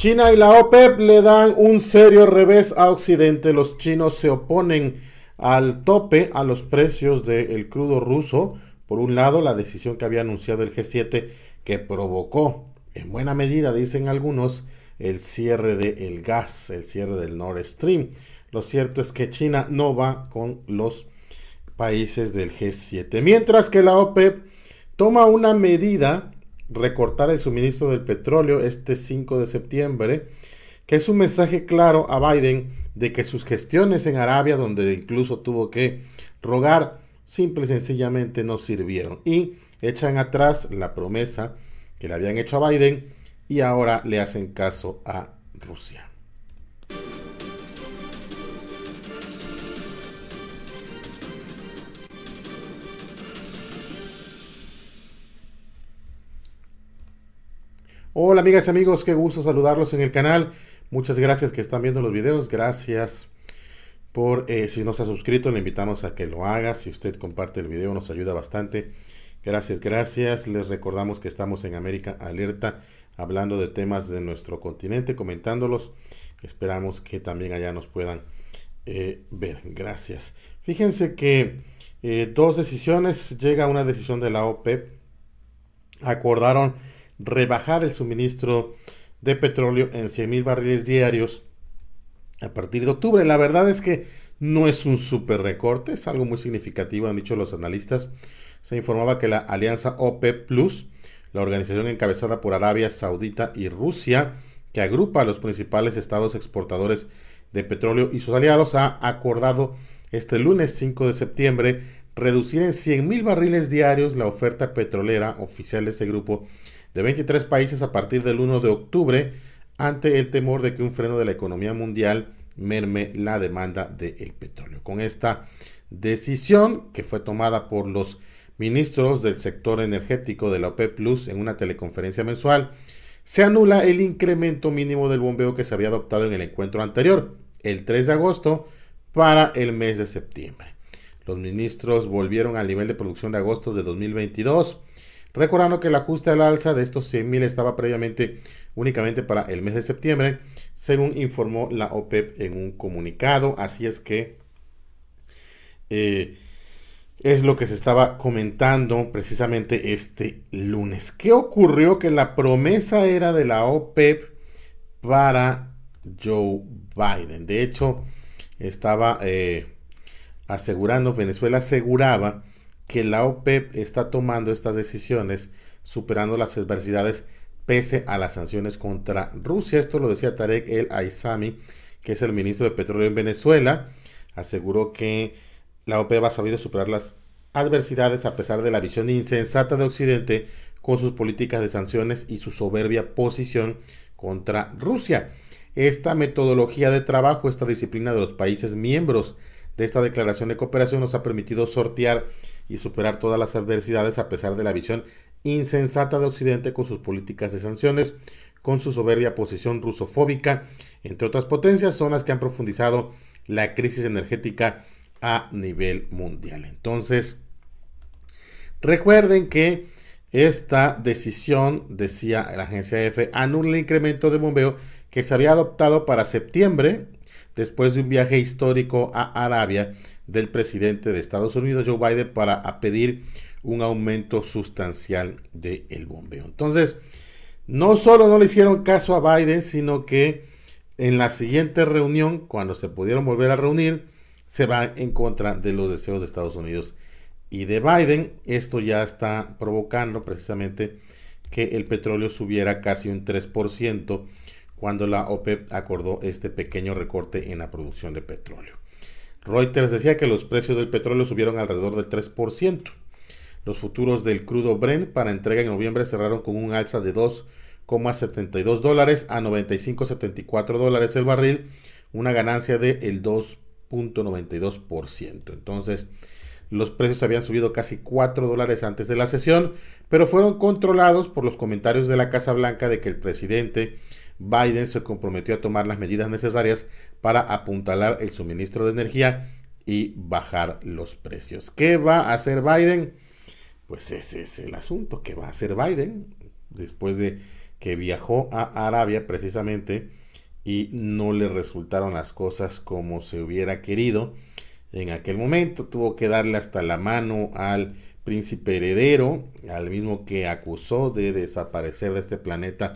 China y la OPEP le dan un serio revés a Occidente. Los chinos se oponen al tope a los precios del crudo ruso. Por un lado, la decisión que había anunciado el G7 que provocó, en buena medida, dicen algunos, el cierre del el gas, el cierre del Nord Stream. Lo cierto es que China no va con los países del G7. Mientras que la OPEP toma una medida recortar el suministro del petróleo este 5 de septiembre, que es un mensaje claro a Biden de que sus gestiones en Arabia, donde incluso tuvo que rogar, simple y sencillamente no sirvieron. Y echan atrás la promesa que le habían hecho a Biden y ahora le hacen caso a Rusia. Hola amigas y amigos, qué gusto saludarlos en el canal. Muchas gracias que están viendo los videos. Gracias por eh, si no se ha suscrito, le invitamos a que lo haga. Si usted comparte el video, nos ayuda bastante. Gracias, gracias. Les recordamos que estamos en América Alerta hablando de temas de nuestro continente, comentándolos. Esperamos que también allá nos puedan eh, ver. Gracias. Fíjense que eh, dos decisiones. Llega una decisión de la OPEP. E Acordaron rebajar el suministro de petróleo en 100.000 barriles diarios a partir de octubre. La verdad es que no es un super recorte, es algo muy significativo, han dicho los analistas. Se informaba que la alianza OPEP Plus, la organización encabezada por Arabia Saudita y Rusia, que agrupa a los principales estados exportadores de petróleo y sus aliados, ha acordado este lunes 5 de septiembre reducir en 100.000 barriles diarios la oferta petrolera oficial de ese grupo de 23 países a partir del 1 de octubre ante el temor de que un freno de la economía mundial merme la demanda del de petróleo. Con esta decisión que fue tomada por los ministros del sector energético de la OPEP e Plus en una teleconferencia mensual, se anula el incremento mínimo del bombeo que se había adoptado en el encuentro anterior, el 3 de agosto, para el mes de septiembre. Los ministros volvieron al nivel de producción de agosto de 2022 Recordando que el ajuste al alza de estos 100.000 estaba previamente únicamente para el mes de septiembre, según informó la OPEP e en un comunicado. Así es que eh, es lo que se estaba comentando precisamente este lunes. ¿Qué ocurrió? Que la promesa era de la OPEP e para Joe Biden. De hecho, estaba eh, asegurando, Venezuela aseguraba que la OPEP e está tomando estas decisiones, superando las adversidades pese a las sanciones contra Rusia. Esto lo decía Tarek El Aizami, que es el ministro de Petróleo en Venezuela. Aseguró que la OPEP ha e sabido superar las adversidades a pesar de la visión insensata de Occidente con sus políticas de sanciones y su soberbia posición contra Rusia. Esta metodología de trabajo, esta disciplina de los países miembros de esta declaración de cooperación nos ha permitido sortear y superar todas las adversidades a pesar de la visión insensata de Occidente con sus políticas de sanciones, con su soberbia posición rusofóbica, entre otras potencias, son las que han profundizado la crisis energética a nivel mundial. Entonces, recuerden que esta decisión, decía la agencia EFE, anula el incremento de bombeo que se había adoptado para septiembre después de un viaje histórico a Arabia del presidente de Estados Unidos, Joe Biden, para pedir un aumento sustancial del bombeo. Entonces, no solo no le hicieron caso a Biden, sino que en la siguiente reunión, cuando se pudieron volver a reunir, se va en contra de los deseos de Estados Unidos y de Biden. Esto ya está provocando precisamente que el petróleo subiera casi un 3% cuando la OPEP acordó este pequeño recorte en la producción de petróleo. Reuters decía que los precios del petróleo subieron alrededor del 3%. Los futuros del crudo Brent para entrega en noviembre cerraron con un alza de 2,72 dólares a 95,74 dólares el barril, una ganancia del el 2,92%. Entonces, los precios habían subido casi 4 dólares antes de la sesión, pero fueron controlados por los comentarios de la Casa Blanca de que el presidente Biden se comprometió a tomar las medidas necesarias para apuntalar el suministro de energía y bajar los precios. ¿Qué va a hacer Biden? Pues ese es el asunto ¿qué va a hacer Biden después de que viajó a Arabia precisamente y no le resultaron las cosas como se hubiera querido. En aquel momento tuvo que darle hasta la mano al príncipe heredero, al mismo que acusó de desaparecer de este planeta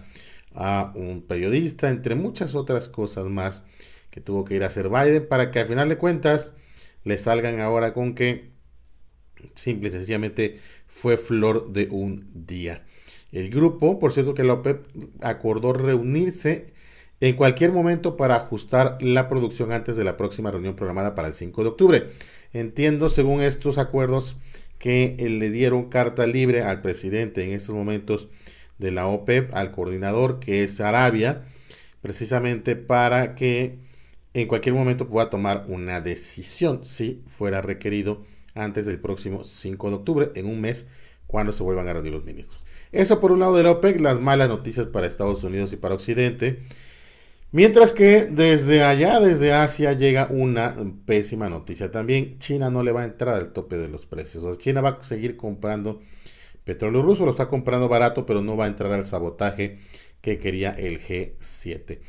a un periodista, entre muchas otras cosas más que tuvo que ir a hacer Biden para que al final de cuentas le salgan ahora con que simple y sencillamente fue flor de un día. El grupo, por cierto que la OPEP e acordó reunirse en cualquier momento para ajustar la producción antes de la próxima reunión programada para el 5 de octubre. Entiendo, según estos acuerdos, que eh, le dieron carta libre al presidente en estos momentos de la OPEP e al coordinador, que es Arabia, precisamente para que en cualquier momento pueda tomar una decisión si fuera requerido antes del próximo 5 de octubre, en un mes, cuando se vuelvan a reunir los ministros. Eso por un lado de la OPEP e las malas noticias para Estados Unidos y para Occidente. Mientras que desde allá, desde Asia, llega una pésima noticia también. China no le va a entrar al tope de los precios. China va a seguir comprando Petróleo ruso lo está comprando barato, pero no va a entrar al sabotaje que quería el G7.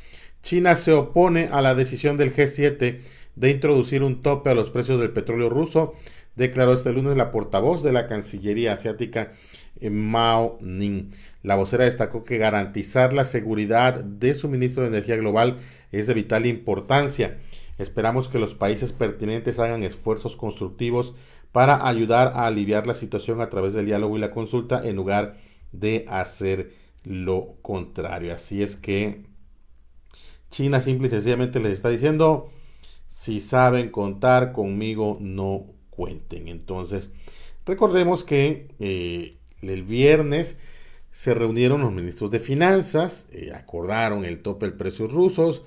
China se opone a la decisión del G7 de introducir un tope a los precios del petróleo ruso, declaró este lunes la portavoz de la Cancillería Asiática eh, Mao Ning. La vocera destacó que garantizar la seguridad de suministro de energía global es de vital importancia. Esperamos que los países pertinentes hagan esfuerzos constructivos para ayudar a aliviar la situación a través del diálogo y la consulta en lugar de hacer lo contrario. Así es que China simple y sencillamente les está diciendo, si saben contar conmigo, no cuenten. Entonces, recordemos que eh, el viernes se reunieron los ministros de finanzas, eh, acordaron el tope del precio rusos,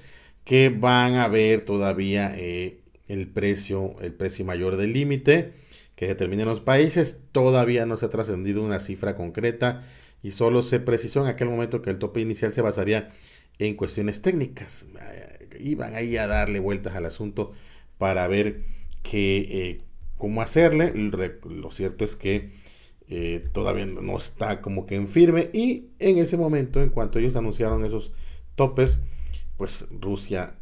que van a ver todavía eh, el precio, el precio mayor del límite que determinen los países. Todavía no se ha trascendido una cifra concreta y solo se precisó en aquel momento que el tope inicial se basaría en cuestiones técnicas. Eh, iban ahí a darle vueltas al asunto para ver eh, cómo hacerle. Lo cierto es que eh, todavía no está como que en firme y en ese momento, en cuanto ellos anunciaron esos topes, pues Rusia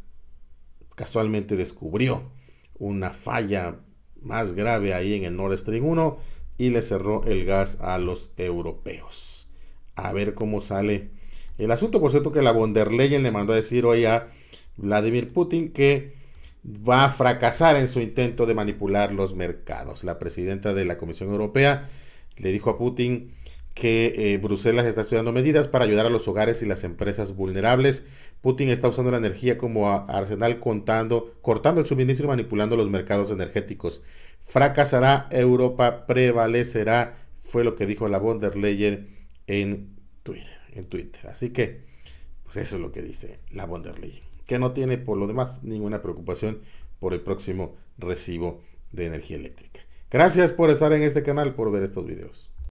casualmente descubrió una falla más grave ahí en el Nord Stream 1 y le cerró el gas a los europeos. A ver cómo sale el asunto. Por cierto que la von der Leyen le mandó a decir hoy a Vladimir Putin que va a fracasar en su intento de manipular los mercados. La presidenta de la Comisión Europea le dijo a Putin que eh, Bruselas está estudiando medidas para ayudar a los hogares y las empresas vulnerables. Putin está usando la energía como arsenal contando, cortando el suministro y manipulando los mercados energéticos. Fracasará Europa, prevalecerá, fue lo que dijo la von der Leyen en Twitter. En Twitter. Así que, pues eso es lo que dice la von der que no tiene por lo demás ninguna preocupación por el próximo recibo de energía eléctrica. Gracias por estar en este canal, por ver estos videos.